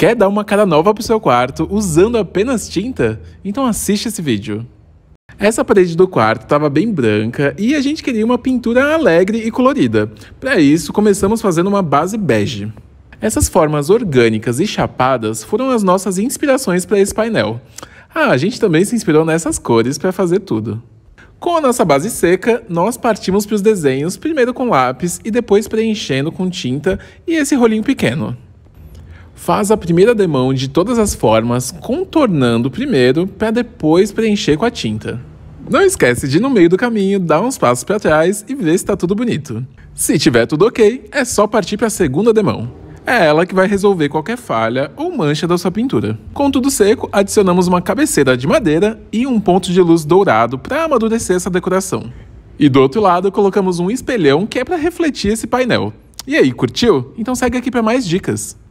Quer dar uma cara nova pro seu quarto usando apenas tinta? Então assiste esse vídeo. Essa parede do quarto estava bem branca e a gente queria uma pintura alegre e colorida. Para isso, começamos fazendo uma base bege. Essas formas orgânicas e chapadas foram as nossas inspirações para esse painel. Ah, a gente também se inspirou nessas cores para fazer tudo. Com a nossa base seca, nós partimos para os desenhos, primeiro com lápis e depois preenchendo com tinta e esse rolinho pequeno. Faz a primeira demão de todas as formas, contornando primeiro para depois preencher com a tinta. Não esquece de no meio do caminho dar uns passos para trás e ver se está tudo bonito. Se tiver tudo ok, é só partir para a segunda demão. É ela que vai resolver qualquer falha ou mancha da sua pintura. Com tudo seco, adicionamos uma cabeceira de madeira e um ponto de luz dourado para amadurecer essa decoração. E do outro lado, colocamos um espelhão que é para refletir esse painel. E aí, curtiu? Então segue aqui para mais dicas.